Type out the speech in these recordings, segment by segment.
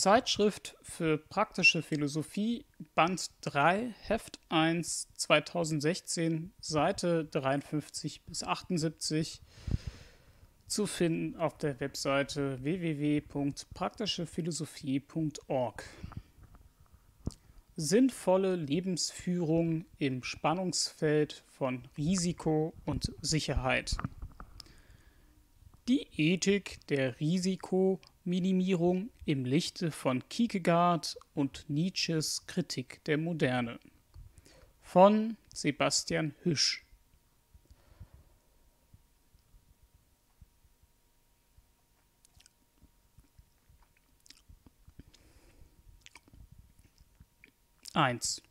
Zeitschrift für praktische Philosophie, Band 3, Heft 1, 2016, Seite 53 bis 78 zu finden auf der Webseite www.praktischephilosophie.org. Sinnvolle Lebensführung im Spannungsfeld von Risiko und Sicherheit. Die Ethik der Risiko- Minimierung im Lichte von Kierkegaard und Nietzsches Kritik der Moderne von Sebastian Hüsch. Eins.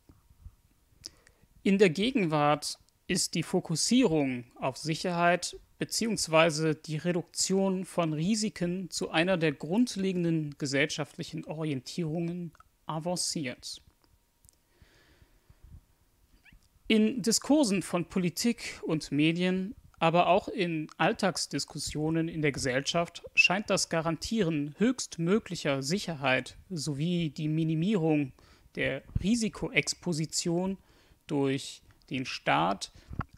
In der Gegenwart ist die Fokussierung auf Sicherheit beziehungsweise die Reduktion von Risiken zu einer der grundlegenden gesellschaftlichen Orientierungen avanciert. In Diskursen von Politik und Medien, aber auch in Alltagsdiskussionen in der Gesellschaft scheint das Garantieren höchstmöglicher Sicherheit sowie die Minimierung der Risikoexposition durch den Staat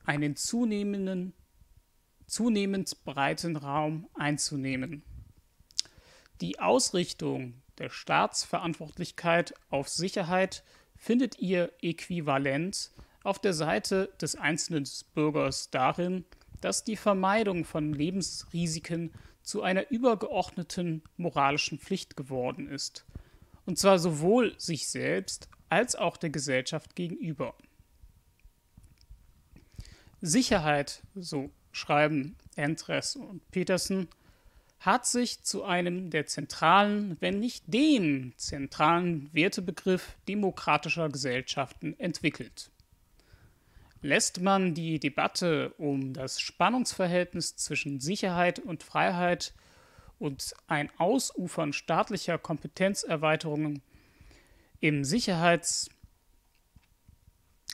einen zunehmenden zunehmend breiten Raum einzunehmen. Die Ausrichtung der Staatsverantwortlichkeit auf Sicherheit findet ihr Äquivalent auf der Seite des einzelnen Bürgers darin, dass die Vermeidung von Lebensrisiken zu einer übergeordneten moralischen Pflicht geworden ist, und zwar sowohl sich selbst als auch der Gesellschaft gegenüber. Sicherheit, so schreiben Entres und Petersen, hat sich zu einem der zentralen, wenn nicht dem zentralen Wertebegriff demokratischer Gesellschaften entwickelt. Lässt man die Debatte um das Spannungsverhältnis zwischen Sicherheit und Freiheit und ein Ausufern staatlicher Kompetenzerweiterungen im Sicherheits-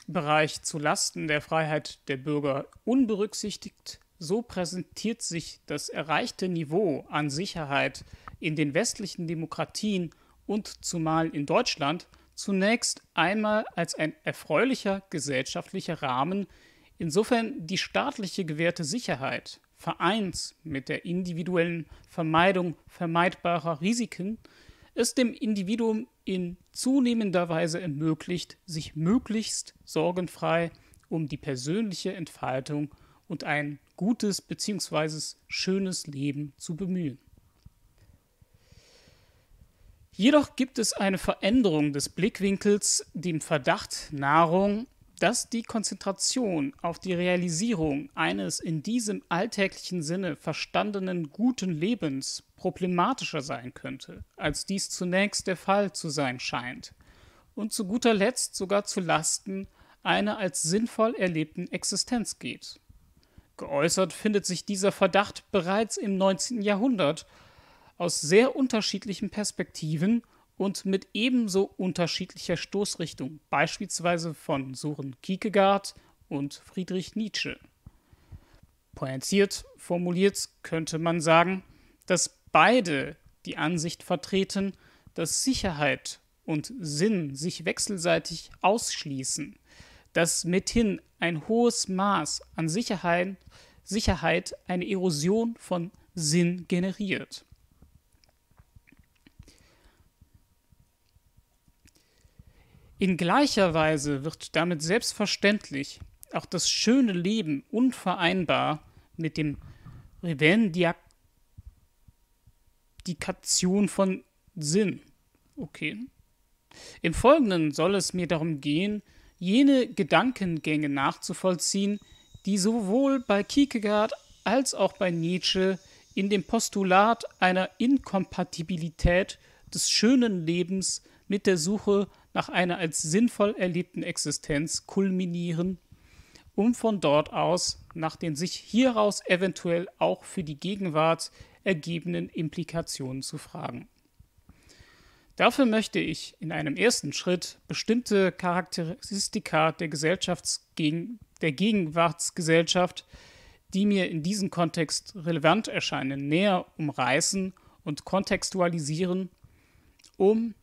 Rechtsbereich zu Lasten der Freiheit der Bürger unberücksichtigt, so präsentiert sich das erreichte Niveau an Sicherheit in den westlichen Demokratien und zumal in Deutschland zunächst einmal als ein erfreulicher gesellschaftlicher Rahmen, insofern die staatliche gewährte Sicherheit vereint mit der individuellen Vermeidung vermeidbarer Risiken es dem Individuum in zunehmender Weise ermöglicht, sich möglichst sorgenfrei um die persönliche Entfaltung und ein gutes bzw. schönes Leben zu bemühen. Jedoch gibt es eine Veränderung des Blickwinkels dem Verdacht Nahrung dass die Konzentration auf die Realisierung eines in diesem alltäglichen Sinne verstandenen guten Lebens problematischer sein könnte, als dies zunächst der Fall zu sein scheint, und zu guter Letzt sogar zu Lasten einer als sinnvoll erlebten Existenz geht. Geäußert findet sich dieser Verdacht bereits im 19. Jahrhundert aus sehr unterschiedlichen Perspektiven und mit ebenso unterschiedlicher Stoßrichtung, beispielsweise von Suren Kierkegaard und Friedrich Nietzsche. Pointiert formuliert könnte man sagen, dass beide die Ansicht vertreten, dass Sicherheit und Sinn sich wechselseitig ausschließen, dass mithin ein hohes Maß an Sicherheit, Sicherheit eine Erosion von Sinn generiert. In gleicher Weise wird damit selbstverständlich auch das schöne Leben unvereinbar mit dem Revendikation von Sinn. Okay. Im Folgenden soll es mir darum gehen, jene Gedankengänge nachzuvollziehen, die sowohl bei Kierkegaard als auch bei Nietzsche in dem Postulat einer Inkompatibilität des schönen Lebens mit der Suche nach einer als sinnvoll erlebten Existenz kulminieren, um von dort aus nach den sich hieraus eventuell auch für die Gegenwart ergebenden Implikationen zu fragen. Dafür möchte ich in einem ersten Schritt bestimmte Charakteristika der, Gesellschafts der Gegenwartsgesellschaft, die mir in diesem Kontext relevant erscheinen, näher umreißen und kontextualisieren, um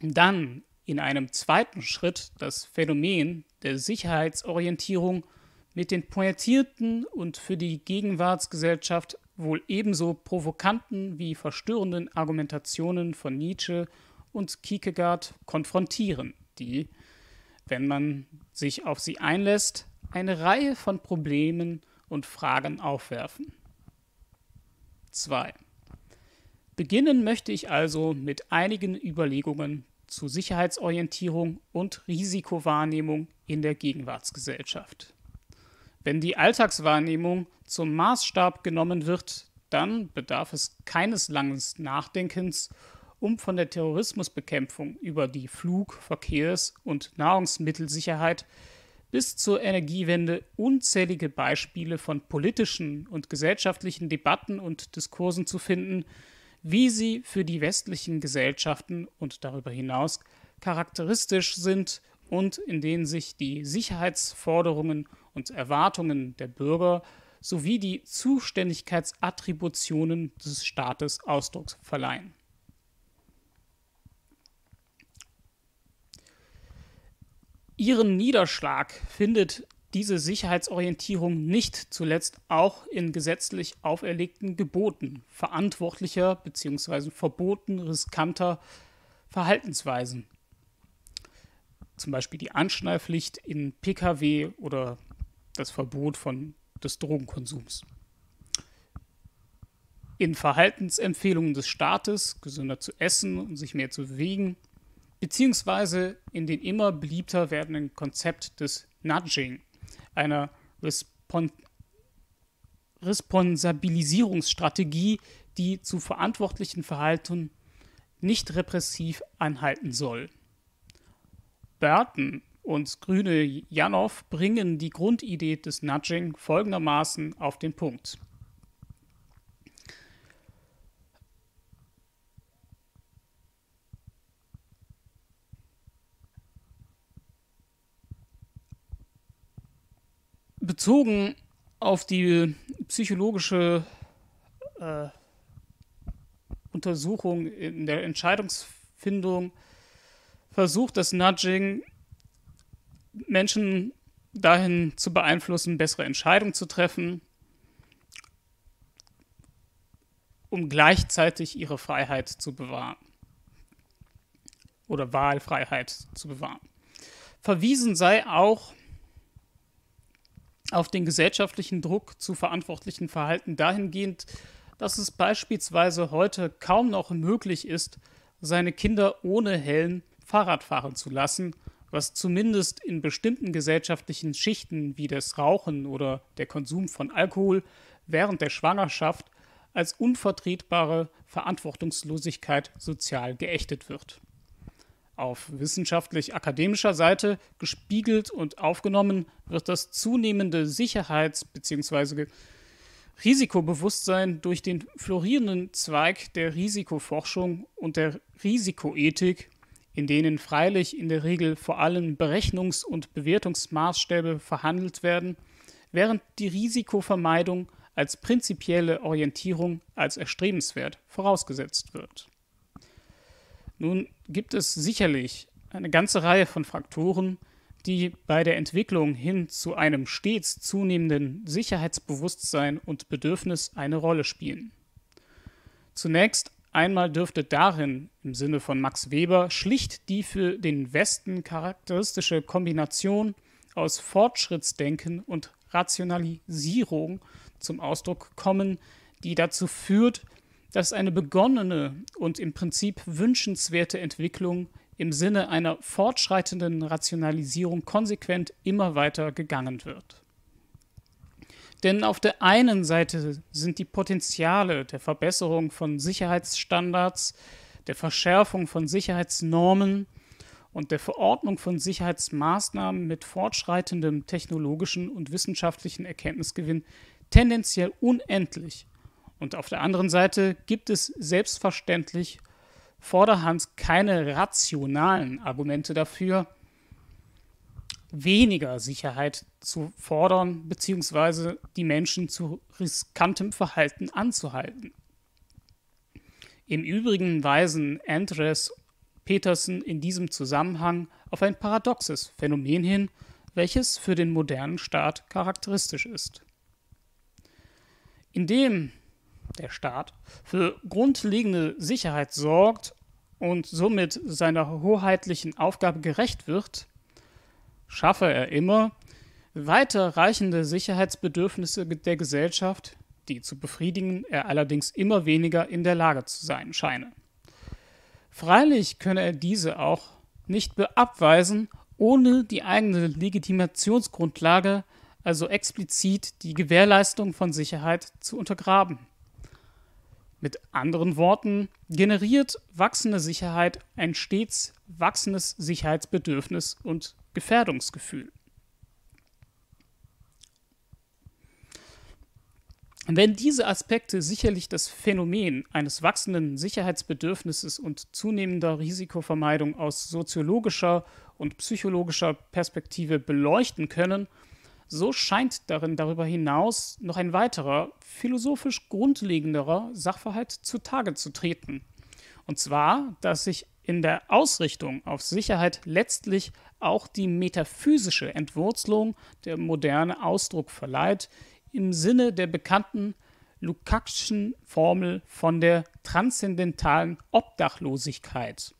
dann in einem zweiten Schritt das Phänomen der Sicherheitsorientierung mit den pointierten und für die Gegenwartsgesellschaft wohl ebenso provokanten wie verstörenden Argumentationen von Nietzsche und Kierkegaard konfrontieren, die, wenn man sich auf sie einlässt, eine Reihe von Problemen und Fragen aufwerfen. 2. Beginnen möchte ich also mit einigen Überlegungen zu Sicherheitsorientierung und Risikowahrnehmung in der Gegenwartsgesellschaft. Wenn die Alltagswahrnehmung zum Maßstab genommen wird, dann bedarf es keines langen Nachdenkens, um von der Terrorismusbekämpfung über die Flug-, Verkehrs- und Nahrungsmittelsicherheit bis zur Energiewende unzählige Beispiele von politischen und gesellschaftlichen Debatten und Diskursen zu finden, wie sie für die westlichen Gesellschaften und darüber hinaus charakteristisch sind und in denen sich die Sicherheitsforderungen und Erwartungen der Bürger sowie die Zuständigkeitsattributionen des Staates Ausdruck verleihen. Ihren Niederschlag findet diese Sicherheitsorientierung nicht zuletzt auch in gesetzlich auferlegten Geboten verantwortlicher bzw. verboten riskanter Verhaltensweisen. Zum Beispiel die Anschnallpflicht in Pkw oder das Verbot von, des Drogenkonsums. In Verhaltensempfehlungen des Staates, gesünder zu essen und sich mehr zu bewegen, beziehungsweise in den immer beliebter werdenden Konzept des Nudging, eine Respon Responsabilisierungsstrategie, die zu verantwortlichen Verhalten nicht repressiv anhalten soll. Burton und Grüne Janow bringen die Grundidee des Nudging folgendermaßen auf den Punkt. bezogen auf die psychologische äh, Untersuchung in der Entscheidungsfindung versucht das Nudging Menschen dahin zu beeinflussen, bessere Entscheidungen zu treffen, um gleichzeitig ihre Freiheit zu bewahren oder Wahlfreiheit zu bewahren. Verwiesen sei auch auf den gesellschaftlichen Druck zu verantwortlichen Verhalten dahingehend, dass es beispielsweise heute kaum noch möglich ist, seine Kinder ohne Helm Fahrrad fahren zu lassen, was zumindest in bestimmten gesellschaftlichen Schichten wie das Rauchen oder der Konsum von Alkohol während der Schwangerschaft als unvertretbare Verantwortungslosigkeit sozial geächtet wird. Auf wissenschaftlich-akademischer Seite gespiegelt und aufgenommen wird das zunehmende Sicherheits- bzw. Risikobewusstsein durch den florierenden Zweig der Risikoforschung und der Risikoethik, in denen freilich in der Regel vor allem Berechnungs- und Bewertungsmaßstäbe verhandelt werden, während die Risikovermeidung als prinzipielle Orientierung als erstrebenswert vorausgesetzt wird. Nun gibt es sicherlich eine ganze Reihe von Faktoren, die bei der Entwicklung hin zu einem stets zunehmenden Sicherheitsbewusstsein und Bedürfnis eine Rolle spielen. Zunächst einmal dürfte darin im Sinne von Max Weber schlicht die für den Westen charakteristische Kombination aus Fortschrittsdenken und Rationalisierung zum Ausdruck kommen, die dazu führt, dass eine begonnene und im Prinzip wünschenswerte Entwicklung im Sinne einer fortschreitenden Rationalisierung konsequent immer weiter gegangen wird. Denn auf der einen Seite sind die Potenziale der Verbesserung von Sicherheitsstandards, der Verschärfung von Sicherheitsnormen und der Verordnung von Sicherheitsmaßnahmen mit fortschreitendem technologischen und wissenschaftlichen Erkenntnisgewinn tendenziell unendlich und auf der anderen Seite gibt es selbstverständlich vorderhand keine rationalen Argumente dafür, weniger Sicherheit zu fordern, beziehungsweise die Menschen zu riskantem Verhalten anzuhalten. Im Übrigen weisen Andres Peterson in diesem Zusammenhang auf ein paradoxes Phänomen hin, welches für den modernen Staat charakteristisch ist. Indem der Staat, für grundlegende Sicherheit sorgt und somit seiner hoheitlichen Aufgabe gerecht wird, schaffe er immer, weiterreichende Sicherheitsbedürfnisse der Gesellschaft, die zu befriedigen er allerdings immer weniger in der Lage zu sein scheine. Freilich könne er diese auch nicht beabweisen, ohne die eigene Legitimationsgrundlage, also explizit die Gewährleistung von Sicherheit, zu untergraben. Mit anderen Worten, generiert wachsende Sicherheit ein stets wachsendes Sicherheitsbedürfnis und Gefährdungsgefühl. Wenn diese Aspekte sicherlich das Phänomen eines wachsenden Sicherheitsbedürfnisses und zunehmender Risikovermeidung aus soziologischer und psychologischer Perspektive beleuchten können, so scheint darin darüber hinaus noch ein weiterer, philosophisch grundlegenderer Sachverhalt zutage zu treten. Und zwar, dass sich in der Ausrichtung auf Sicherheit letztlich auch die metaphysische Entwurzelung der moderne Ausdruck verleiht, im Sinne der bekannten Lukácschen Formel von der transzendentalen Obdachlosigkeit.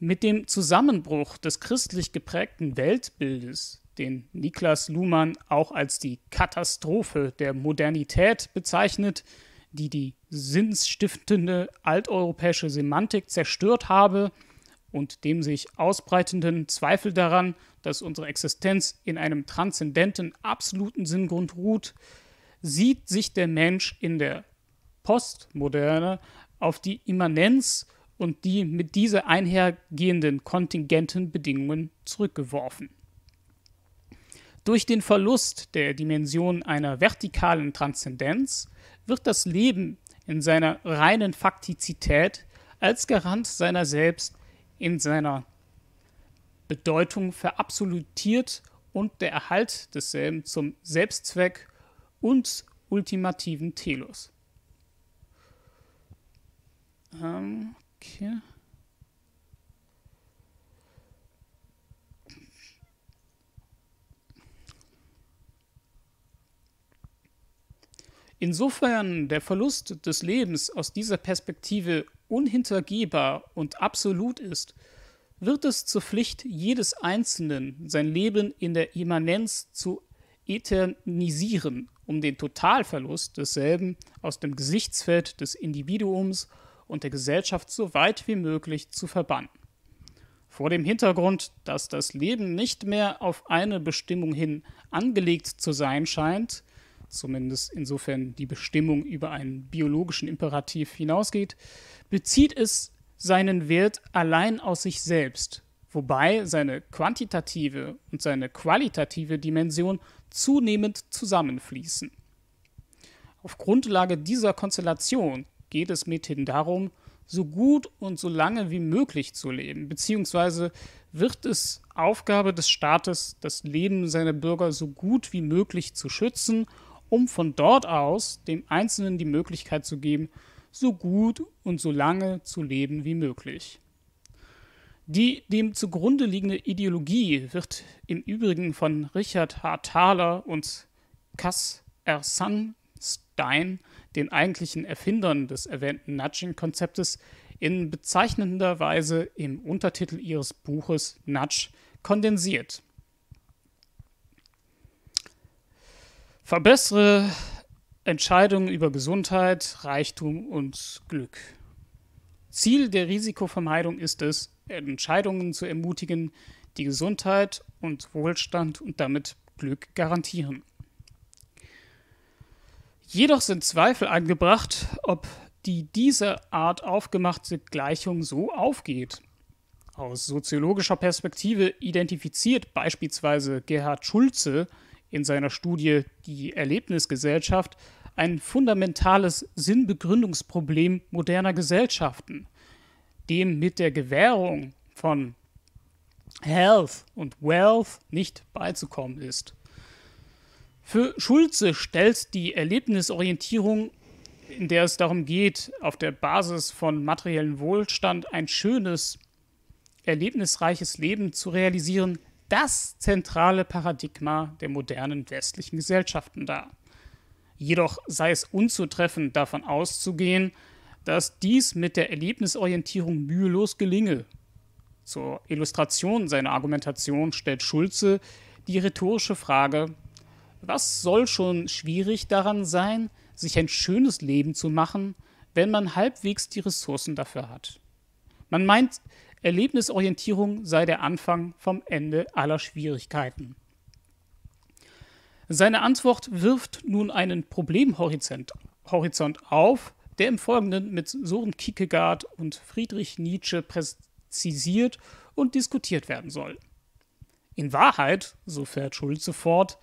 Mit dem Zusammenbruch des christlich geprägten Weltbildes den Niklas Luhmann auch als die Katastrophe der Modernität bezeichnet, die die sinnsstiftende alteuropäische Semantik zerstört habe und dem sich ausbreitenden Zweifel daran, dass unsere Existenz in einem transzendenten, absoluten Sinngrund ruht, sieht sich der Mensch in der Postmoderne auf die Immanenz und die mit dieser einhergehenden kontingenten Bedingungen zurückgeworfen. Durch den Verlust der Dimension einer vertikalen Transzendenz wird das Leben in seiner reinen Faktizität als Garant seiner selbst in seiner Bedeutung verabsolutiert und der Erhalt desselben zum Selbstzweck und ultimativen Telos. Ähm, okay. Insofern der Verlust des Lebens aus dieser Perspektive unhintergehbar und absolut ist, wird es zur Pflicht jedes Einzelnen, sein Leben in der Immanenz zu eternisieren, um den Totalverlust desselben aus dem Gesichtsfeld des Individuums und der Gesellschaft so weit wie möglich zu verbannen. Vor dem Hintergrund, dass das Leben nicht mehr auf eine Bestimmung hin angelegt zu sein scheint, zumindest insofern die Bestimmung über einen biologischen Imperativ hinausgeht, bezieht es seinen Wert allein aus sich selbst, wobei seine quantitative und seine qualitative Dimension zunehmend zusammenfließen. Auf Grundlage dieser Konstellation geht es mithin darum, so gut und so lange wie möglich zu leben, beziehungsweise wird es Aufgabe des Staates, das Leben seiner Bürger so gut wie möglich zu schützen um von dort aus dem Einzelnen die Möglichkeit zu geben, so gut und so lange zu leben wie möglich. Die dem zugrunde liegende Ideologie wird im Übrigen von Richard H. Thaler und Cass R. Sunstein, den eigentlichen Erfindern des erwähnten Nudging-Konzeptes, in bezeichnender Weise im Untertitel ihres Buches Nudge kondensiert. Verbessere Entscheidungen über Gesundheit, Reichtum und Glück. Ziel der Risikovermeidung ist es, Entscheidungen zu ermutigen, die Gesundheit und Wohlstand und damit Glück garantieren. Jedoch sind Zweifel angebracht, ob die dieser Art aufgemachte Gleichung so aufgeht. Aus soziologischer Perspektive identifiziert beispielsweise Gerhard Schulze in seiner Studie Die Erlebnisgesellschaft ein fundamentales Sinnbegründungsproblem moderner Gesellschaften, dem mit der Gewährung von Health und Wealth nicht beizukommen ist. Für Schulze stellt die Erlebnisorientierung, in der es darum geht, auf der Basis von materiellem Wohlstand ein schönes, erlebnisreiches Leben zu realisieren, das zentrale Paradigma der modernen westlichen Gesellschaften dar. Jedoch sei es unzutreffend davon auszugehen, dass dies mit der Erlebnisorientierung mühelos gelinge. Zur Illustration seiner Argumentation stellt Schulze die rhetorische Frage, was soll schon schwierig daran sein, sich ein schönes Leben zu machen, wenn man halbwegs die Ressourcen dafür hat? Man meint, Erlebnisorientierung sei der Anfang vom Ende aller Schwierigkeiten. Seine Antwort wirft nun einen Problemhorizont Horizont auf, der im Folgenden mit Soren Kierkegaard und Friedrich Nietzsche präzisiert und diskutiert werden soll. In Wahrheit, so fährt Schulze fort,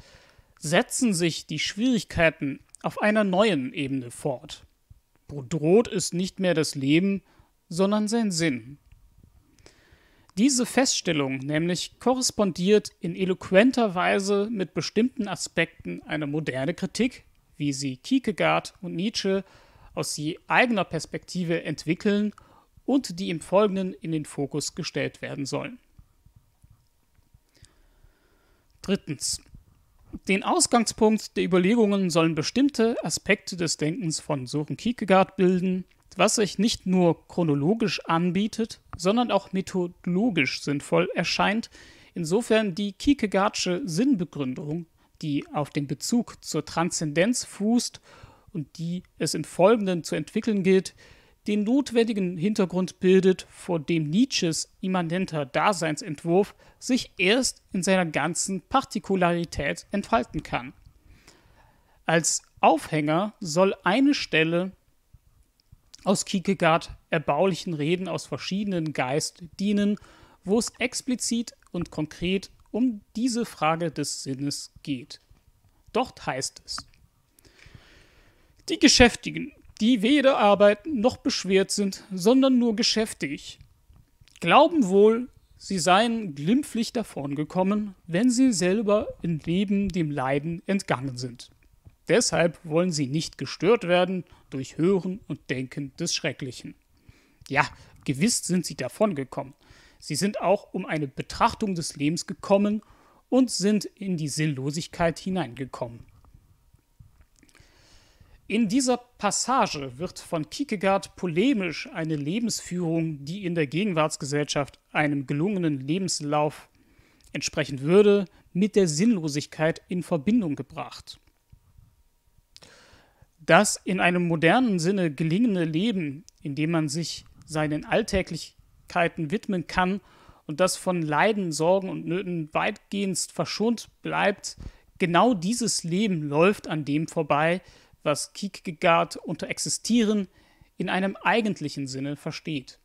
setzen sich die Schwierigkeiten auf einer neuen Ebene fort. Bedroht ist nicht mehr das Leben, sondern sein Sinn. Diese Feststellung nämlich korrespondiert in eloquenter Weise mit bestimmten Aspekten einer moderne Kritik, wie sie Kierkegaard und Nietzsche aus je eigener Perspektive entwickeln und die im Folgenden in den Fokus gestellt werden sollen. Drittens. Den Ausgangspunkt der Überlegungen sollen bestimmte Aspekte des Denkens von Sören Kierkegaard bilden, was sich nicht nur chronologisch anbietet, sondern auch methodologisch sinnvoll erscheint, insofern die Kierkegaardsche Sinnbegründung, die auf den Bezug zur Transzendenz fußt und die es im Folgenden zu entwickeln gilt, den notwendigen Hintergrund bildet, vor dem Nietzsches immanenter Daseinsentwurf sich erst in seiner ganzen Partikularität entfalten kann. Als Aufhänger soll eine Stelle aus Kierkegaard erbaulichen Reden aus verschiedenen Geist dienen, wo es explizit und konkret um diese Frage des Sinnes geht. Dort heißt es, die Geschäftigen, die weder arbeiten noch beschwert sind, sondern nur geschäftig, glauben wohl, sie seien glimpflich davongekommen, wenn sie selber im Leben dem Leiden entgangen sind. Deshalb wollen sie nicht gestört werden durch Hören und Denken des Schrecklichen. Ja, gewiss sind sie davongekommen. Sie sind auch um eine Betrachtung des Lebens gekommen und sind in die Sinnlosigkeit hineingekommen. In dieser Passage wird von Kierkegaard polemisch eine Lebensführung, die in der Gegenwartsgesellschaft einem gelungenen Lebenslauf entsprechen würde, mit der Sinnlosigkeit in Verbindung gebracht das in einem modernen Sinne gelingende Leben, in dem man sich seinen Alltäglichkeiten widmen kann und das von Leiden, Sorgen und Nöten weitgehend verschont bleibt, genau dieses Leben läuft an dem vorbei, was Kierkegaard unter Existieren in einem eigentlichen Sinne versteht.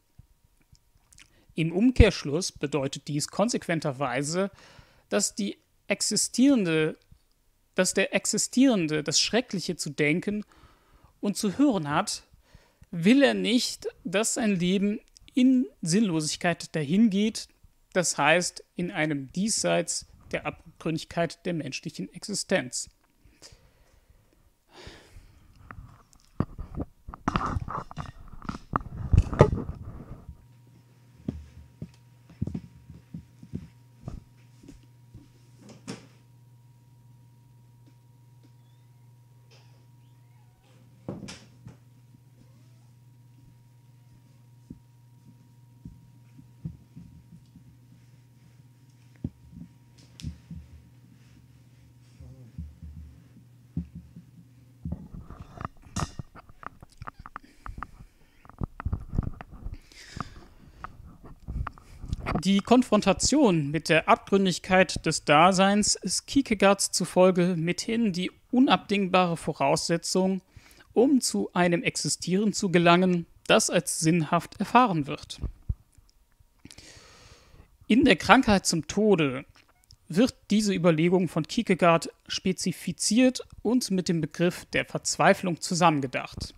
Im Umkehrschluss bedeutet dies konsequenterweise, dass die existierende dass der Existierende das Schreckliche zu denken und zu hören hat, will er nicht, dass sein Leben in Sinnlosigkeit dahingeht, das heißt in einem Diesseits der Abgründigkeit der menschlichen Existenz. Die Konfrontation mit der Abgründigkeit des Daseins ist Kierkegaards zufolge mithin die unabdingbare Voraussetzung, um zu einem Existieren zu gelangen, das als sinnhaft erfahren wird. In der Krankheit zum Tode wird diese Überlegung von Kierkegaard spezifiziert und mit dem Begriff der Verzweiflung zusammengedacht.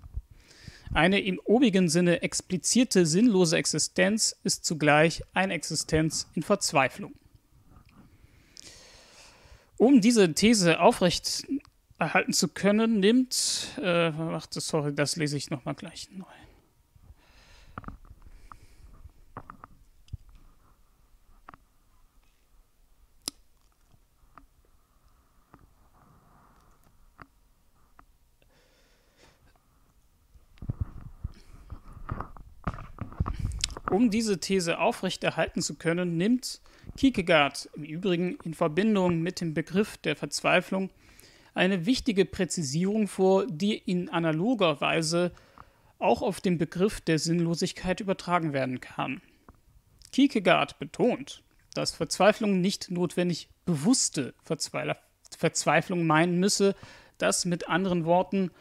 Eine im obigen Sinne explizierte sinnlose Existenz ist zugleich eine Existenz in Verzweiflung. Um diese These aufrecht erhalten zu können, nimmt, äh, ach, sorry, das lese ich nochmal gleich neu. Um diese These aufrechterhalten zu können, nimmt Kierkegaard im Übrigen in Verbindung mit dem Begriff der Verzweiflung eine wichtige Präzisierung vor, die in analoger Weise auch auf den Begriff der Sinnlosigkeit übertragen werden kann. Kierkegaard betont, dass Verzweiflung nicht notwendig bewusste Verzweiflung meinen müsse, dass mit anderen Worten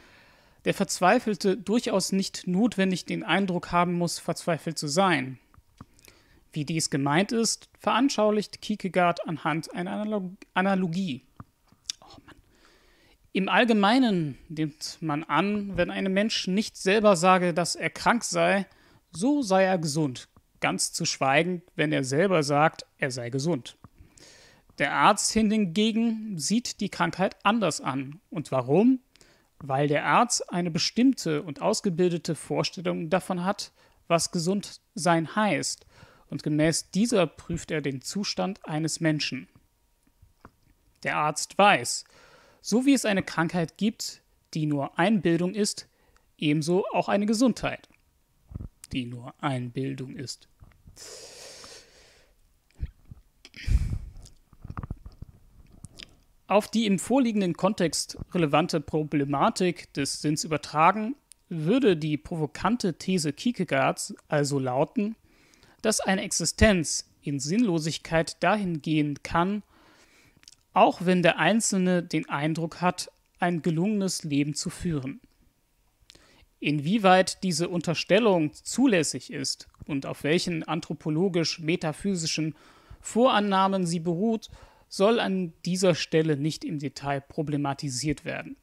der Verzweifelte durchaus nicht notwendig den Eindruck haben muss, verzweifelt zu sein. Wie dies gemeint ist, veranschaulicht Kierkegaard anhand einer Analog Analogie. Oh Im Allgemeinen nimmt man an, wenn einem Menschen nicht selber sage, dass er krank sei, so sei er gesund, ganz zu schweigen, wenn er selber sagt, er sei gesund. Der Arzt hingegen sieht die Krankheit anders an. Und warum? weil der Arzt eine bestimmte und ausgebildete Vorstellung davon hat, was gesund sein heißt, und gemäß dieser prüft er den Zustand eines Menschen. Der Arzt weiß, so wie es eine Krankheit gibt, die nur Einbildung ist, ebenso auch eine Gesundheit, die nur Einbildung ist. auf die im vorliegenden Kontext relevante Problematik des Sinns übertragen, würde die provokante These Kierkegaards also lauten, dass eine Existenz in Sinnlosigkeit dahin gehen kann, auch wenn der Einzelne den Eindruck hat, ein gelungenes Leben zu führen. Inwieweit diese Unterstellung zulässig ist und auf welchen anthropologisch-metaphysischen Vorannahmen sie beruht, soll an dieser Stelle nicht im Detail problematisiert werden.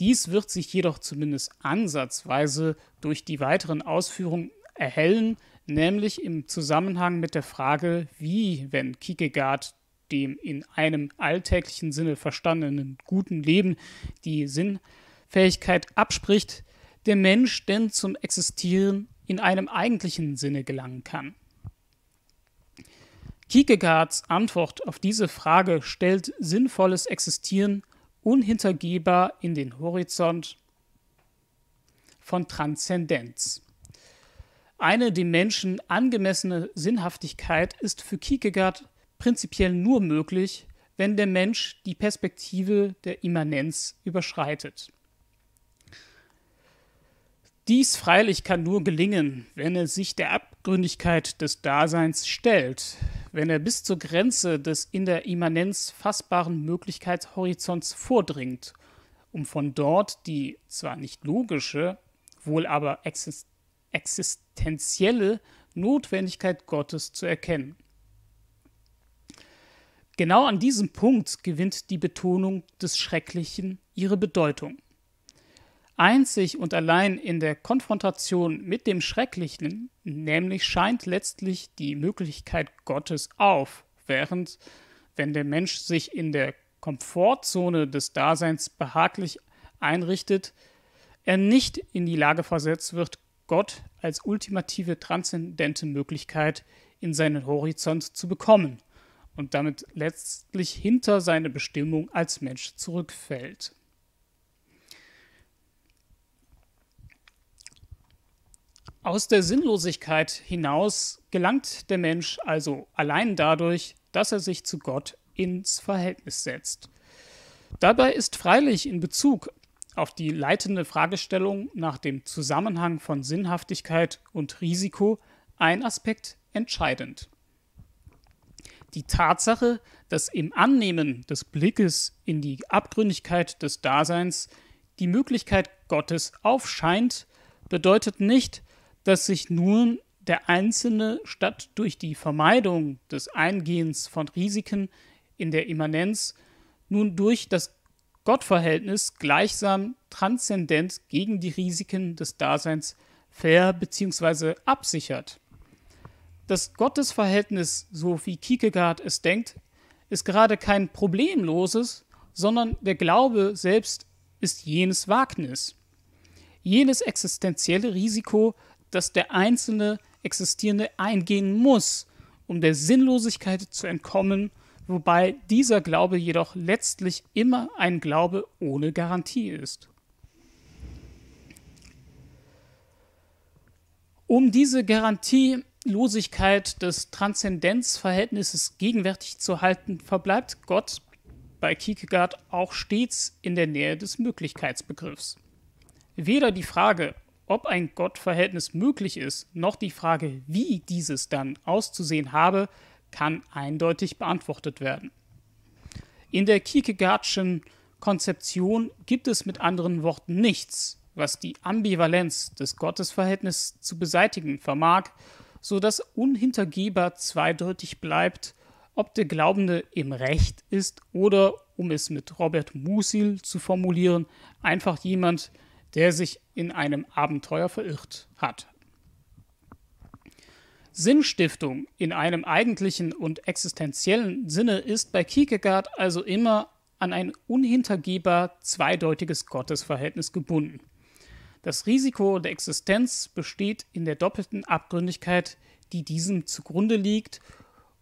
Dies wird sich jedoch zumindest ansatzweise durch die weiteren Ausführungen erhellen, nämlich im Zusammenhang mit der Frage, wie, wenn Kierkegaard dem in einem alltäglichen Sinne verstandenen guten Leben die Sinnfähigkeit abspricht, der Mensch denn zum Existieren in einem eigentlichen Sinne gelangen kann. Kierkegaards Antwort auf diese Frage stellt sinnvolles Existieren unhintergehbar in den Horizont von Transzendenz. Eine dem Menschen angemessene Sinnhaftigkeit ist für Kierkegaard prinzipiell nur möglich, wenn der Mensch die Perspektive der Immanenz überschreitet. Dies freilich kann nur gelingen, wenn er sich der Abgründigkeit des Daseins stellt, wenn er bis zur Grenze des in der Immanenz fassbaren Möglichkeitshorizonts vordringt, um von dort die zwar nicht logische, wohl aber existenzielle Notwendigkeit Gottes zu erkennen. Genau an diesem Punkt gewinnt die Betonung des Schrecklichen ihre Bedeutung einzig und allein in der Konfrontation mit dem Schrecklichen, nämlich scheint letztlich die Möglichkeit Gottes auf, während wenn der Mensch sich in der Komfortzone des Daseins behaglich einrichtet, er nicht in die Lage versetzt wird, Gott als ultimative transzendente Möglichkeit in seinen Horizont zu bekommen und damit letztlich hinter seine Bestimmung als Mensch zurückfällt. Aus der Sinnlosigkeit hinaus gelangt der Mensch also allein dadurch, dass er sich zu Gott ins Verhältnis setzt. Dabei ist freilich in Bezug auf die leitende Fragestellung nach dem Zusammenhang von Sinnhaftigkeit und Risiko ein Aspekt entscheidend. Die Tatsache, dass im Annehmen des Blickes in die Abgründigkeit des Daseins die Möglichkeit Gottes aufscheint, bedeutet nicht, dass sich nun der einzelne statt durch die Vermeidung des Eingehens von Risiken in der Immanenz nun durch das Gottverhältnis gleichsam transzendent gegen die Risiken des Daseins fair bzw. absichert. Das Gottesverhältnis, so wie Kierkegaard es denkt, ist gerade kein problemloses, sondern der Glaube selbst ist jenes Wagnis, jenes existenzielle Risiko, dass der einzelne Existierende eingehen muss, um der Sinnlosigkeit zu entkommen, wobei dieser Glaube jedoch letztlich immer ein Glaube ohne Garantie ist. Um diese Garantielosigkeit des Transzendenzverhältnisses gegenwärtig zu halten, verbleibt Gott bei Kierkegaard auch stets in der Nähe des Möglichkeitsbegriffs. Weder die Frage, ob ein Gottverhältnis möglich ist, noch die Frage, wie dieses dann auszusehen habe, kann eindeutig beantwortet werden. In der Kierkegaardschen Konzeption gibt es mit anderen Worten nichts, was die Ambivalenz des Gottesverhältnisses zu beseitigen vermag, so dass unhintergehbar zweideutig bleibt, ob der Glaubende im Recht ist oder, um es mit Robert Musil zu formulieren, einfach jemand, der der sich in einem Abenteuer verirrt hat. Sinnstiftung in einem eigentlichen und existenziellen Sinne ist bei Kierkegaard also immer an ein unhintergehbar zweideutiges Gottesverhältnis gebunden. Das Risiko der Existenz besteht in der doppelten Abgründigkeit, die diesem zugrunde liegt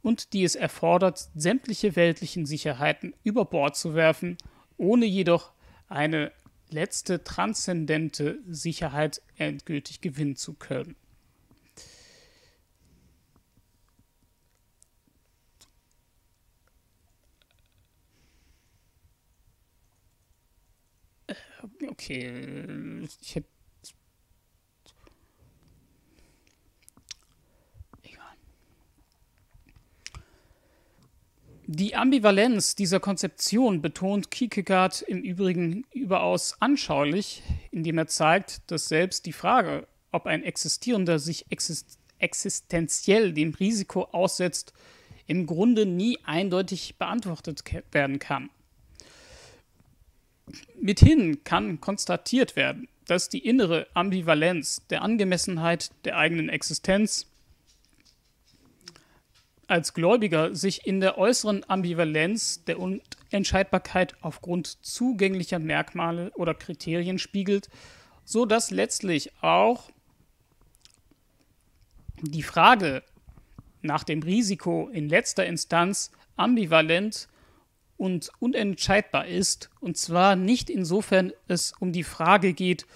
und die es erfordert, sämtliche weltlichen Sicherheiten über Bord zu werfen, ohne jedoch eine letzte transzendente Sicherheit endgültig gewinnen zu können. Äh, okay, ich hätte Die Ambivalenz dieser Konzeption betont Kierkegaard im Übrigen überaus anschaulich, indem er zeigt, dass selbst die Frage, ob ein Existierender sich exist existenziell dem Risiko aussetzt, im Grunde nie eindeutig beantwortet werden kann. Mithin kann konstatiert werden, dass die innere Ambivalenz der Angemessenheit der eigenen Existenz als Gläubiger sich in der äußeren Ambivalenz der Unentscheidbarkeit aufgrund zugänglicher Merkmale oder Kriterien spiegelt, so dass letztlich auch die Frage nach dem Risiko in letzter Instanz ambivalent und unentscheidbar ist, und zwar nicht insofern es um die Frage geht,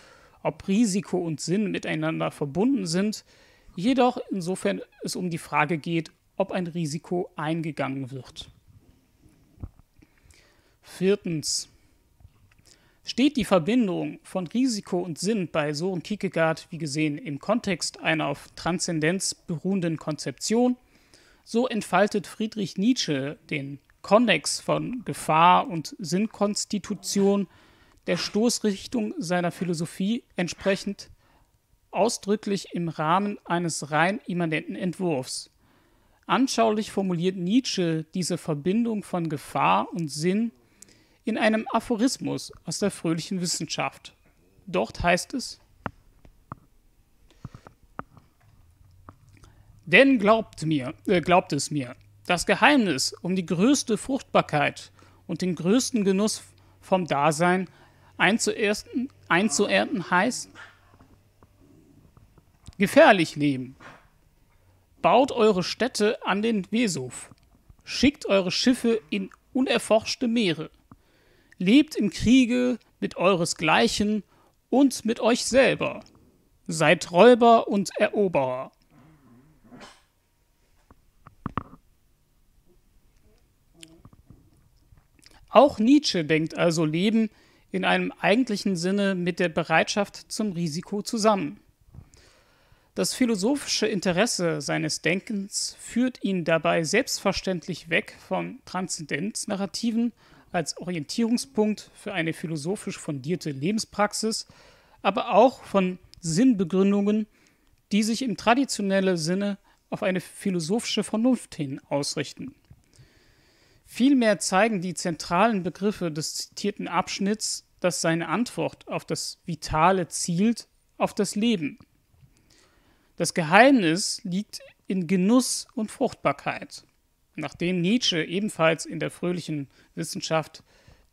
ob Risiko und Sinn miteinander verbunden sind, jedoch insofern es um die Frage geht, ob ein Risiko eingegangen wird. Viertens. Steht die Verbindung von Risiko und Sinn bei Soren Kierkegaard, wie gesehen, im Kontext einer auf Transzendenz beruhenden Konzeption, so entfaltet Friedrich Nietzsche den Konnex von Gefahr und Sinnkonstitution der Stoßrichtung seiner Philosophie entsprechend ausdrücklich im Rahmen eines rein immanenten Entwurfs. Anschaulich formuliert Nietzsche diese Verbindung von Gefahr und Sinn in einem Aphorismus aus der fröhlichen Wissenschaft. Dort heißt es, Denn glaubt mir, äh, glaubt es mir, das Geheimnis um die größte Fruchtbarkeit und den größten Genuss vom Dasein einzuernten heißt gefährlich leben, Baut eure Städte an den Vesuv. Schickt eure Schiffe in unerforschte Meere. Lebt im Kriege mit euresgleichen und mit euch selber. Seid Räuber und Eroberer. Auch Nietzsche denkt also Leben in einem eigentlichen Sinne mit der Bereitschaft zum Risiko zusammen. Das philosophische Interesse seines Denkens führt ihn dabei selbstverständlich weg von Transzendenznarrativen als Orientierungspunkt für eine philosophisch fundierte Lebenspraxis, aber auch von Sinnbegründungen, die sich im traditionellen Sinne auf eine philosophische Vernunft hin ausrichten. Vielmehr zeigen die zentralen Begriffe des zitierten Abschnitts, dass seine Antwort auf das Vitale zielt, auf das Leben – das Geheimnis liegt in Genuss und Fruchtbarkeit, nachdem Nietzsche ebenfalls in der fröhlichen Wissenschaft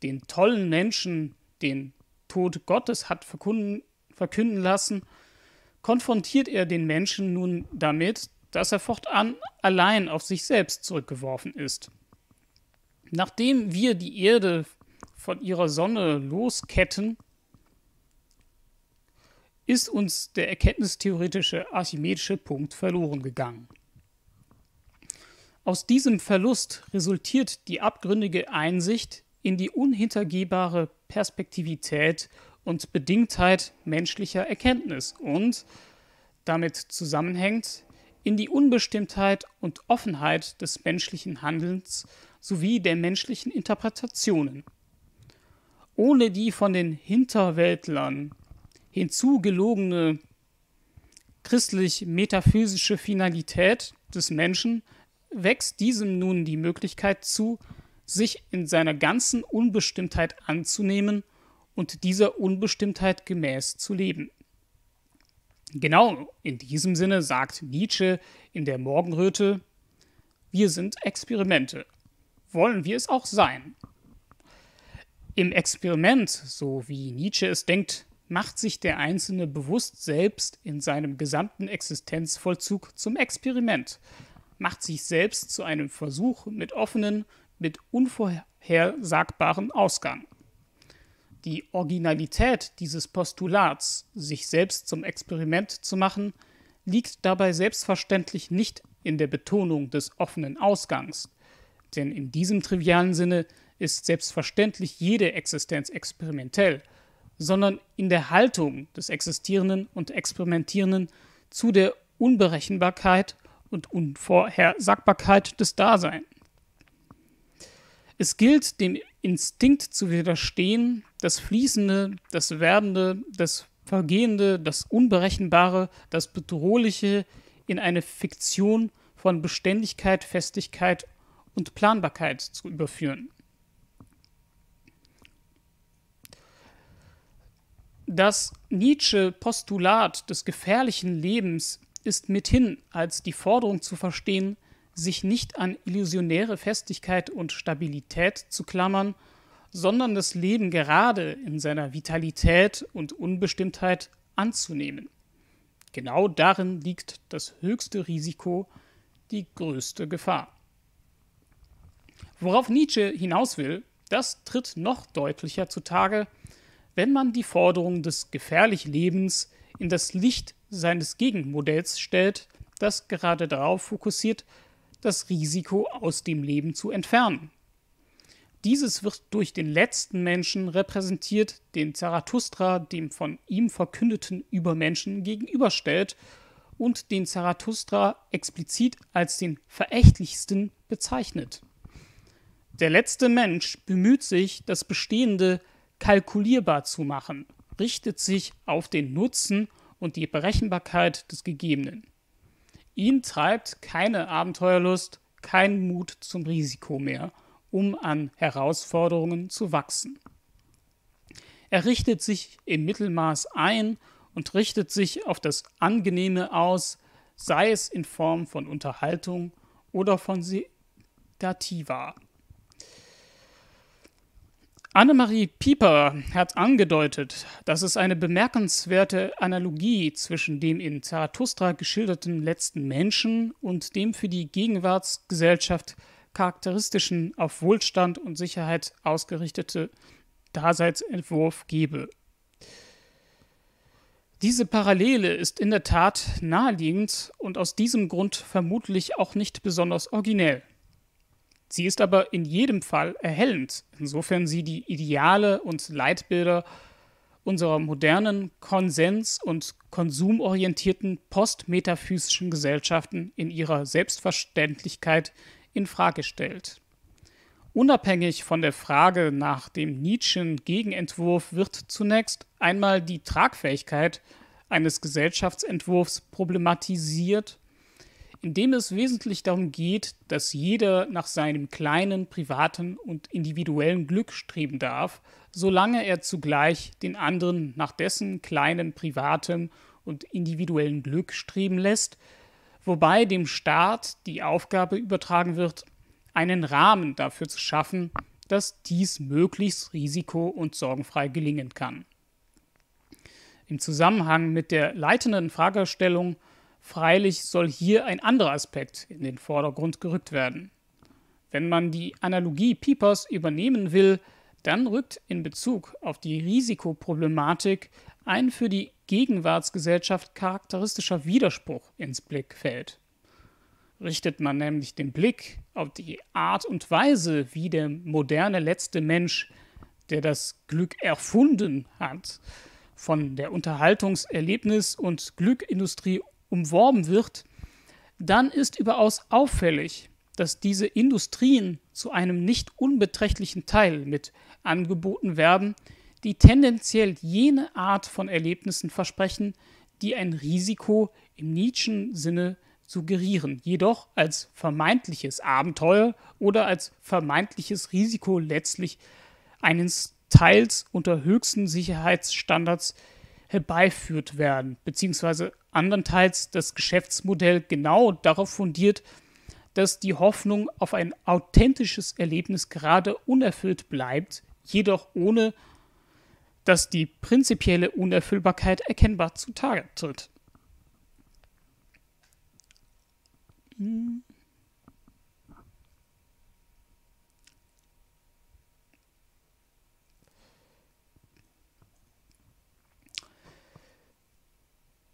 den tollen Menschen den Tod Gottes hat verkünden, lassen, konfrontiert er den Menschen nun damit, dass er fortan allein auf sich selbst zurückgeworfen ist. Nachdem wir die Erde von ihrer Sonne losketten, ist uns der erkenntnistheoretische archimedische Punkt verloren gegangen. Aus diesem Verlust resultiert die abgründige Einsicht in die unhintergehbare Perspektivität und Bedingtheit menschlicher Erkenntnis und damit zusammenhängt in die Unbestimmtheit und Offenheit des menschlichen Handelns sowie der menschlichen Interpretationen. Ohne die von den Hinterwäldlern hinzugelogene christlich-metaphysische Finalität des Menschen wächst diesem nun die Möglichkeit zu, sich in seiner ganzen Unbestimmtheit anzunehmen und dieser Unbestimmtheit gemäß zu leben. Genau in diesem Sinne sagt Nietzsche in der Morgenröte, wir sind Experimente, wollen wir es auch sein. Im Experiment, so wie Nietzsche es denkt, macht sich der Einzelne bewusst selbst in seinem gesamten Existenzvollzug zum Experiment, macht sich selbst zu einem Versuch mit offenen, mit unvorhersagbaren Ausgang. Die Originalität dieses Postulats, sich selbst zum Experiment zu machen, liegt dabei selbstverständlich nicht in der Betonung des offenen Ausgangs, denn in diesem trivialen Sinne ist selbstverständlich jede Existenz experimentell – sondern in der Haltung des Existierenden und Experimentierenden zu der Unberechenbarkeit und Unvorhersagbarkeit des Daseins. Es gilt, dem Instinkt zu widerstehen, das Fließende, das Werdende, das Vergehende, das Unberechenbare, das Bedrohliche in eine Fiktion von Beständigkeit, Festigkeit und Planbarkeit zu überführen. Das Nietzsche-Postulat des gefährlichen Lebens ist mithin als die Forderung zu verstehen, sich nicht an illusionäre Festigkeit und Stabilität zu klammern, sondern das Leben gerade in seiner Vitalität und Unbestimmtheit anzunehmen. Genau darin liegt das höchste Risiko, die größte Gefahr. Worauf Nietzsche hinaus will, das tritt noch deutlicher zutage, wenn man die Forderung des gefährlichen Lebens in das Licht seines Gegenmodells stellt, das gerade darauf fokussiert, das Risiko aus dem Leben zu entfernen. Dieses wird durch den letzten Menschen repräsentiert, den Zarathustra dem von ihm verkündeten Übermenschen gegenüberstellt und den Zarathustra explizit als den verächtlichsten bezeichnet. Der letzte Mensch bemüht sich, das bestehende kalkulierbar zu machen, richtet sich auf den Nutzen und die Berechenbarkeit des Gegebenen. Ihn treibt keine Abenteuerlust, kein Mut zum Risiko mehr, um an Herausforderungen zu wachsen. Er richtet sich im Mittelmaß ein und richtet sich auf das Angenehme aus, sei es in Form von Unterhaltung oder von Sedativa, Annemarie Pieper hat angedeutet, dass es eine bemerkenswerte Analogie zwischen dem in Zarathustra geschilderten letzten Menschen und dem für die Gegenwartsgesellschaft charakteristischen, auf Wohlstand und Sicherheit ausgerichtete Daseinsentwurf gebe. Diese Parallele ist in der Tat naheliegend und aus diesem Grund vermutlich auch nicht besonders originell. Sie ist aber in jedem Fall erhellend, insofern sie die Ideale und Leitbilder unserer modernen, konsens- und konsumorientierten postmetaphysischen Gesellschaften in ihrer Selbstverständlichkeit in Frage stellt. Unabhängig von der Frage nach dem nietzsche Gegenentwurf wird zunächst einmal die Tragfähigkeit eines Gesellschaftsentwurfs problematisiert in dem es wesentlich darum geht, dass jeder nach seinem kleinen, privaten und individuellen Glück streben darf, solange er zugleich den anderen nach dessen kleinen, privatem und individuellen Glück streben lässt, wobei dem Staat die Aufgabe übertragen wird, einen Rahmen dafür zu schaffen, dass dies möglichst risiko- und sorgenfrei gelingen kann. Im Zusammenhang mit der leitenden Fragestellung Freilich soll hier ein anderer Aspekt in den Vordergrund gerückt werden. Wenn man die Analogie Piepers übernehmen will, dann rückt in Bezug auf die Risikoproblematik ein für die Gegenwartsgesellschaft charakteristischer Widerspruch ins Blickfeld. Richtet man nämlich den Blick auf die Art und Weise, wie der moderne letzte Mensch, der das Glück erfunden hat, von der Unterhaltungserlebnis und Glückindustrie umworben wird, dann ist überaus auffällig, dass diese Industrien zu einem nicht unbeträchtlichen Teil mit angeboten werden, die tendenziell jene Art von Erlebnissen versprechen, die ein Risiko im Nietzschen Sinne suggerieren, jedoch als vermeintliches Abenteuer oder als vermeintliches Risiko letztlich eines teils unter höchsten Sicherheitsstandards herbeiführt werden, beziehungsweise andernteils das Geschäftsmodell genau darauf fundiert, dass die Hoffnung auf ein authentisches Erlebnis gerade unerfüllt bleibt, jedoch ohne dass die prinzipielle Unerfüllbarkeit erkennbar zutage tritt. Hm.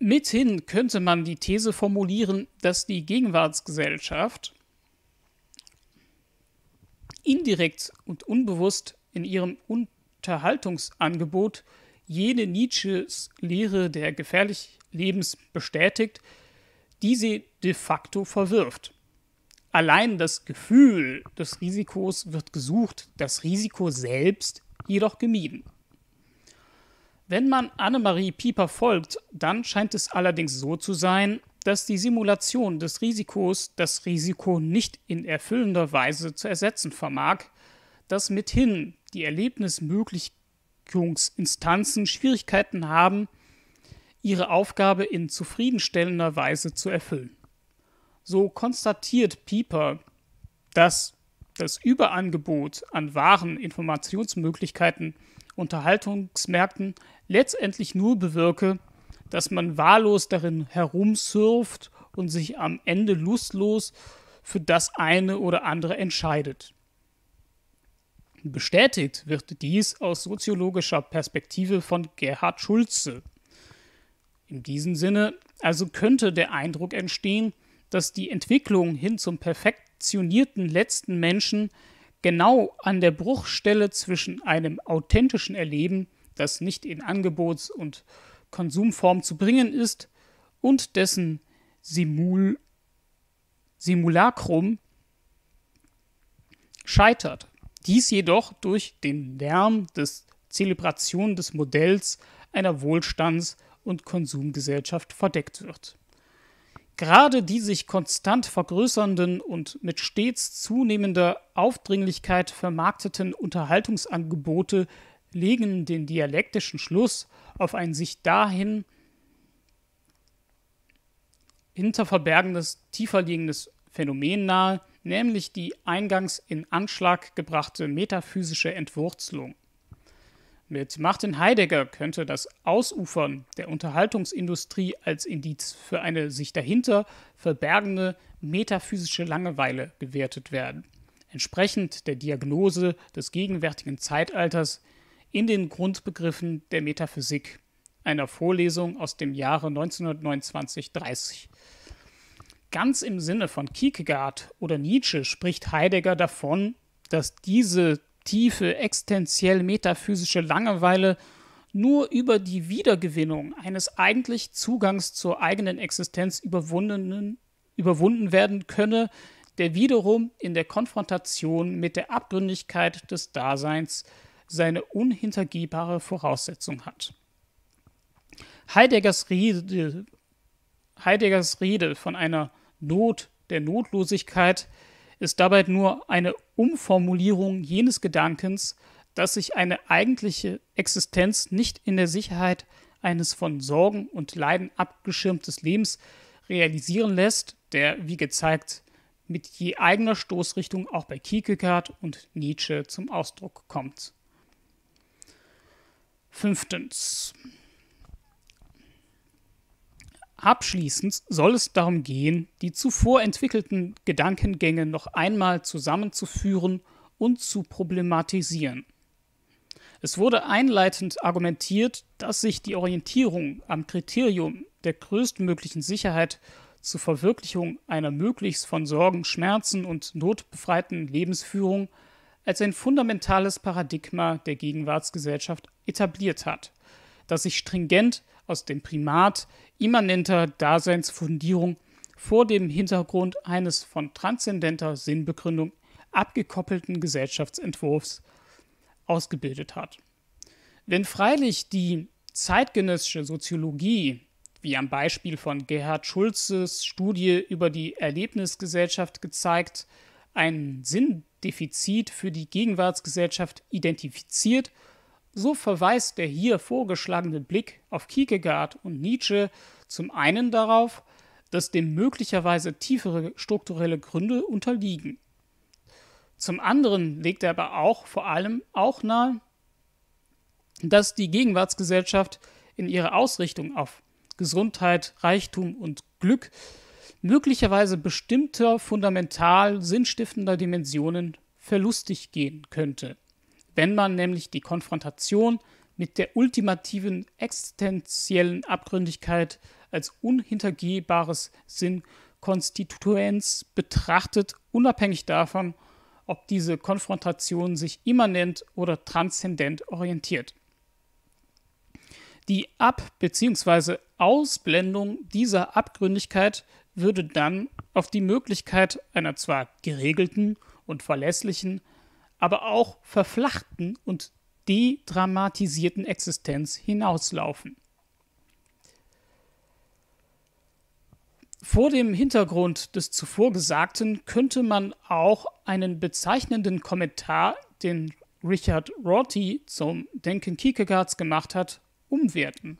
Mithin könnte man die These formulieren, dass die Gegenwartsgesellschaft indirekt und unbewusst in ihrem Unterhaltungsangebot jene Nietzsches Lehre der gefährlich Lebens bestätigt, die sie de facto verwirft. Allein das Gefühl des Risikos wird gesucht, das Risiko selbst jedoch gemieden. Wenn man Annemarie Pieper folgt, dann scheint es allerdings so zu sein, dass die Simulation des Risikos das Risiko nicht in erfüllender Weise zu ersetzen vermag, dass mithin die Erlebnismöglichungsinstanzen Schwierigkeiten haben, ihre Aufgabe in zufriedenstellender Weise zu erfüllen. So konstatiert Pieper, dass das Überangebot an Waren, Informationsmöglichkeiten, Unterhaltungsmärkten letztendlich nur bewirke, dass man wahllos darin herumsurft und sich am Ende lustlos für das eine oder andere entscheidet. Bestätigt wird dies aus soziologischer Perspektive von Gerhard Schulze. In diesem Sinne also könnte der Eindruck entstehen, dass die Entwicklung hin zum perfektionierten letzten Menschen genau an der Bruchstelle zwischen einem authentischen Erleben das nicht in Angebots- und Konsumform zu bringen ist und dessen Simul Simulacrum scheitert. Dies jedoch durch den Lärm des Zelebration des Modells einer Wohlstands- und Konsumgesellschaft verdeckt wird. Gerade die sich konstant vergrößernden und mit stets zunehmender Aufdringlichkeit vermarkteten Unterhaltungsangebote legen den dialektischen Schluss auf ein sich dahin hinterverbergendes, tieferliegendes Phänomen nahe, nämlich die eingangs in Anschlag gebrachte metaphysische Entwurzelung. Mit Martin Heidegger könnte das Ausufern der Unterhaltungsindustrie als Indiz für eine sich dahinter verbergende metaphysische Langeweile gewertet werden, entsprechend der Diagnose des gegenwärtigen Zeitalters, in den Grundbegriffen der Metaphysik, einer Vorlesung aus dem Jahre 1929-30. Ganz im Sinne von Kierkegaard oder Nietzsche spricht Heidegger davon, dass diese tiefe existenziell metaphysische Langeweile nur über die Wiedergewinnung eines eigentlich Zugangs zur eigenen Existenz überwundenen, überwunden werden könne, der wiederum in der Konfrontation mit der Abgründigkeit des Daseins seine unhintergehbare Voraussetzung hat. Heideggers Rede, Heideggers Rede von einer Not der Notlosigkeit ist dabei nur eine Umformulierung jenes Gedankens, dass sich eine eigentliche Existenz nicht in der Sicherheit eines von Sorgen und Leiden abgeschirmtes Lebens realisieren lässt, der, wie gezeigt, mit je eigener Stoßrichtung auch bei Kierkegaard und Nietzsche zum Ausdruck kommt. Fünftens. Abschließend soll es darum gehen, die zuvor entwickelten Gedankengänge noch einmal zusammenzuführen und zu problematisieren. Es wurde einleitend argumentiert, dass sich die Orientierung am Kriterium der größtmöglichen Sicherheit zur Verwirklichung einer möglichst von Sorgen, Schmerzen und notbefreiten Lebensführung als ein fundamentales Paradigma der Gegenwartsgesellschaft etabliert hat, das sich stringent aus dem Primat immanenter Daseinsfundierung vor dem Hintergrund eines von transzendenter Sinnbegründung abgekoppelten Gesellschaftsentwurfs ausgebildet hat. Wenn freilich die zeitgenössische Soziologie, wie am Beispiel von Gerhard Schulzes Studie über die Erlebnisgesellschaft gezeigt, einen Sinn Defizit für die Gegenwartsgesellschaft identifiziert, so verweist der hier vorgeschlagene Blick auf Kierkegaard und Nietzsche zum einen darauf, dass dem möglicherweise tiefere strukturelle Gründe unterliegen. Zum anderen legt er aber auch vor allem auch nahe, dass die Gegenwartsgesellschaft in ihrer Ausrichtung auf Gesundheit, Reichtum und Glück möglicherweise bestimmter fundamental sinnstiftender Dimensionen verlustig gehen könnte, wenn man nämlich die Konfrontation mit der ultimativen existenziellen Abgründigkeit als unhintergehbares Sinnkonstituenz betrachtet, unabhängig davon, ob diese Konfrontation sich immanent oder transzendent orientiert. Die Ab- bzw. Ausblendung dieser Abgründigkeit würde dann auf die Möglichkeit einer zwar geregelten und verlässlichen, aber auch verflachten und dedramatisierten Existenz hinauslaufen. Vor dem Hintergrund des zuvor Gesagten könnte man auch einen bezeichnenden Kommentar, den Richard Rorty zum Denken Kierkegaards gemacht hat, umwerten.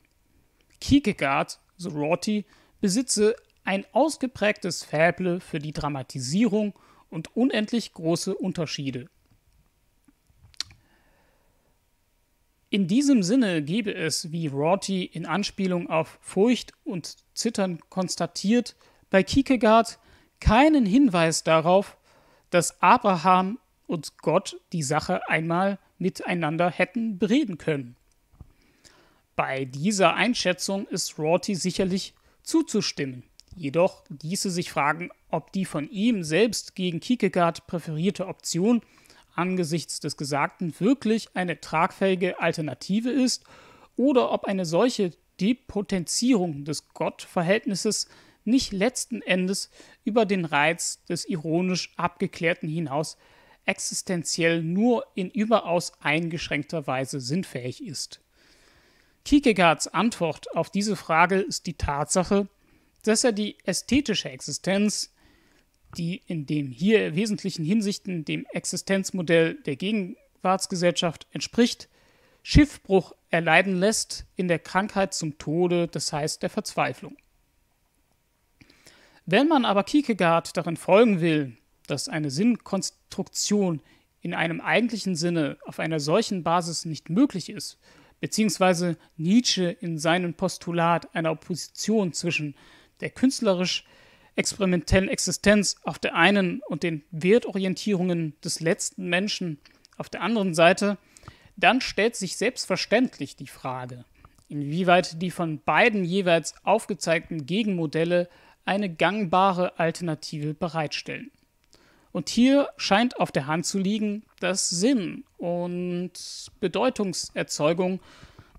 Kierkegaard, so Rorty, besitze ein ausgeprägtes Fäble für die Dramatisierung und unendlich große Unterschiede. In diesem Sinne gebe es, wie Rorty in Anspielung auf Furcht und Zittern konstatiert, bei Kierkegaard keinen Hinweis darauf, dass Abraham und Gott die Sache einmal miteinander hätten bereden können. Bei dieser Einschätzung ist Rorty sicherlich zuzustimmen. Jedoch ließe sich fragen, ob die von ihm selbst gegen Kierkegaard präferierte Option angesichts des Gesagten wirklich eine tragfähige Alternative ist oder ob eine solche Depotenzierung des Gottverhältnisses nicht letzten Endes über den Reiz des ironisch Abgeklärten hinaus existenziell nur in überaus eingeschränkter Weise sinnfähig ist. Kierkegaards Antwort auf diese Frage ist die Tatsache, dass er die ästhetische Existenz, die in den hier wesentlichen Hinsichten dem Existenzmodell der Gegenwartsgesellschaft entspricht, Schiffbruch erleiden lässt in der Krankheit zum Tode, das heißt der Verzweiflung. Wenn man aber Kierkegaard darin folgen will, dass eine Sinnkonstruktion in einem eigentlichen Sinne auf einer solchen Basis nicht möglich ist, beziehungsweise Nietzsche in seinem Postulat einer Opposition zwischen der künstlerisch experimentellen Existenz auf der einen und den Wertorientierungen des letzten Menschen auf der anderen Seite, dann stellt sich selbstverständlich die Frage, inwieweit die von beiden jeweils aufgezeigten Gegenmodelle eine gangbare Alternative bereitstellen. Und hier scheint auf der Hand zu liegen, dass Sinn und Bedeutungserzeugung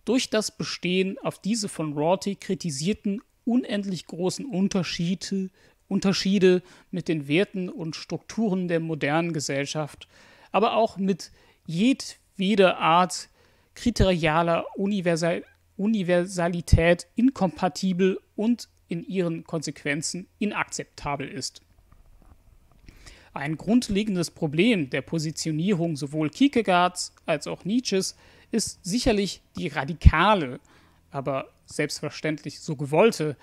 durch das Bestehen auf diese von Rorty kritisierten unendlich großen Unterschiede, Unterschiede mit den Werten und Strukturen der modernen Gesellschaft, aber auch mit jedweder Art kriterialer Universal Universalität inkompatibel und in ihren Konsequenzen inakzeptabel ist. Ein grundlegendes Problem der Positionierung sowohl Kierkegaards als auch Nietzsches ist sicherlich die radikale aber selbstverständlich so gewollte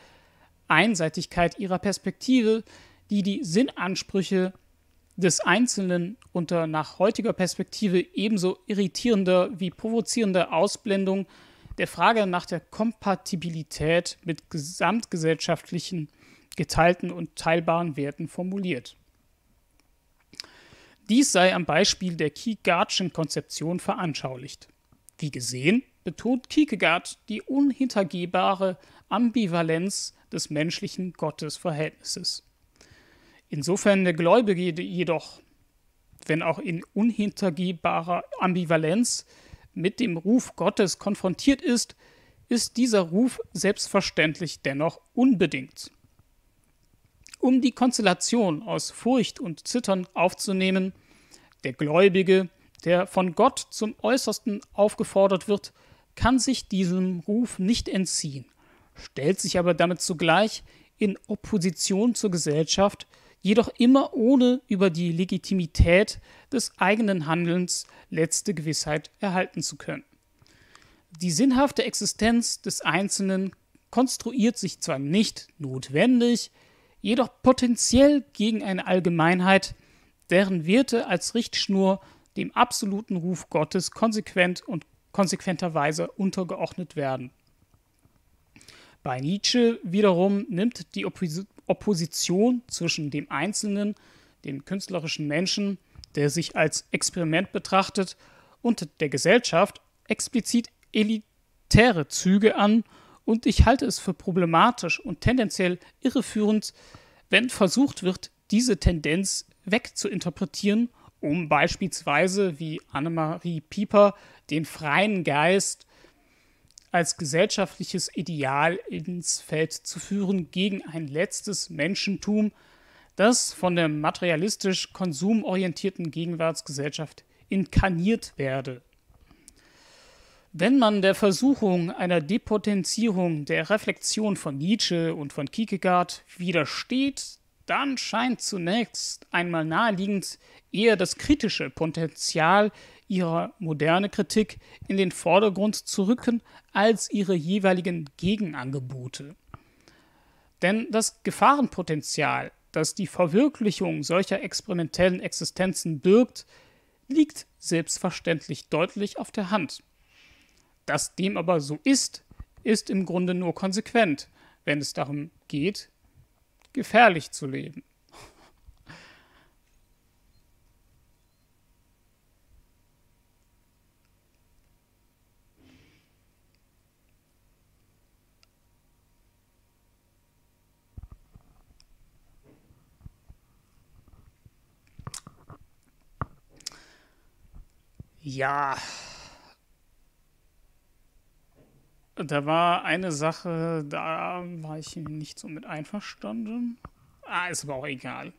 Einseitigkeit ihrer Perspektive, die die Sinnansprüche des Einzelnen unter nach heutiger Perspektive ebenso irritierender wie provozierender Ausblendung der Frage nach der Kompatibilität mit gesamtgesellschaftlichen geteilten und teilbaren Werten formuliert. Dies sei am Beispiel der key gartschen Konzeption veranschaulicht. Wie gesehen, betont Kierkegaard die unhintergehbare Ambivalenz des menschlichen Gottesverhältnisses. Insofern der Gläubige jedoch, wenn auch in unhintergehbarer Ambivalenz, mit dem Ruf Gottes konfrontiert ist, ist dieser Ruf selbstverständlich dennoch unbedingt. Um die Konstellation aus Furcht und Zittern aufzunehmen, der Gläubige, der von Gott zum Äußersten aufgefordert wird, kann sich diesem Ruf nicht entziehen, stellt sich aber damit zugleich in Opposition zur Gesellschaft, jedoch immer ohne über die Legitimität des eigenen Handelns letzte Gewissheit erhalten zu können. Die sinnhafte Existenz des Einzelnen konstruiert sich zwar nicht notwendig, jedoch potenziell gegen eine Allgemeinheit, deren Werte als Richtschnur dem absoluten Ruf Gottes konsequent und konsequenterweise untergeordnet werden. Bei Nietzsche wiederum nimmt die Oppos Opposition zwischen dem Einzelnen, dem künstlerischen Menschen, der sich als Experiment betrachtet, und der Gesellschaft explizit elitäre Züge an, und ich halte es für problematisch und tendenziell irreführend, wenn versucht wird, diese Tendenz wegzuinterpretieren um beispielsweise wie Annemarie Pieper den freien Geist als gesellschaftliches Ideal ins Feld zu führen gegen ein letztes Menschentum, das von der materialistisch konsumorientierten Gegenwartsgesellschaft inkarniert werde. Wenn man der Versuchung einer Depotenzierung der Reflexion von Nietzsche und von Kierkegaard widersteht, dann scheint zunächst einmal naheliegend, eher das kritische Potenzial ihrer moderne Kritik in den Vordergrund zu rücken, als ihre jeweiligen Gegenangebote. Denn das Gefahrenpotenzial, das die Verwirklichung solcher experimentellen Existenzen birgt, liegt selbstverständlich deutlich auf der Hand. Dass dem aber so ist, ist im Grunde nur konsequent, wenn es darum geht, gefährlich zu leben. Ja. Da war eine Sache, da war ich nicht so mit einverstanden. Ah, ist aber auch egal.